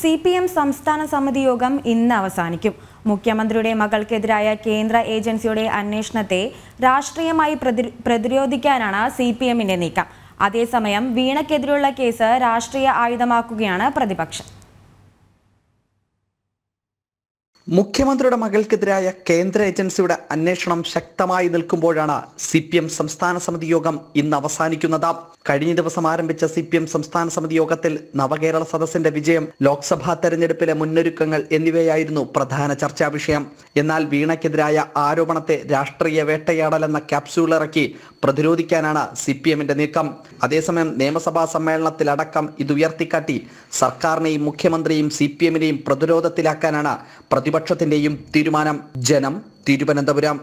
C P M സംസ്ഥാന സമിതി യോഗം ഇന്ന് അവസാനിക്കും മുഖ്യമന്ത്രിയുടെ മകൾക്കെതിരായ കേന്ദ്ര ഏജൻസിയുടെ അന്വേഷണത്തെ രാഷ്ട്രീയമായി പ്രതിരോധിക്കാനാണ് സി പി എമ്മിന്റെ നീക്കം അതേസമയം വീണക്കെതിരെയുള്ള കേസ് രാഷ്ട്രീയ ആയുധമാക്കുകയാണ് പ്രതിപക്ഷം മുഖ്യമന്ത്രിയുടെ മകൾക്കെതിരായ കേന്ദ്ര ഏജൻസിയുടെ അന്വേഷണം ശക്തമായി നിൽക്കുമ്പോഴാണ് സി പി എം സംസ്ഥാന സമിതി യോഗം ഇന്ന് അവസാനിക്കുന്നത് കഴിഞ്ഞ ദിവസം ആരംഭിച്ച സി പി എം സംസ്ഥാന സമിതി യോഗത്തിൽ നവകേരള സദസ്സിന്റെ വിജയം ലോക്സഭാ തെരഞ്ഞെടുപ്പിലെ മുന്നൊരുക്കങ്ങൾ എന്നിവയായിരുന്നു പ്രധാന ചർച്ചാ വിഷയം എന്നാൽ വീണയ്ക്കെതിരായ ആരോപണത്തെ രാഷ്ട്രീയ വേട്ടയാടലെന്ന ക്യാപ്സ്യൂളിറക്കി പ്രതിരോധിക്കാനാണ് സി പി എമ്മിന്റെ നീക്കം അതേസമയം നിയമസഭാ സമ്മേളനത്തിലടക്കം ഇത് ഉയർത്തിക്കാട്ടി സർക്കാരിനെയും മുഖ്യമന്ത്രിയും സി പി എമ്മിനെയും പ്രതിരോധത്തിലാക്കാനാണ് പ്രതിപക്ഷത്തിന്റെയും തീരുമാനം ജനം തിരുവനന്തപുരം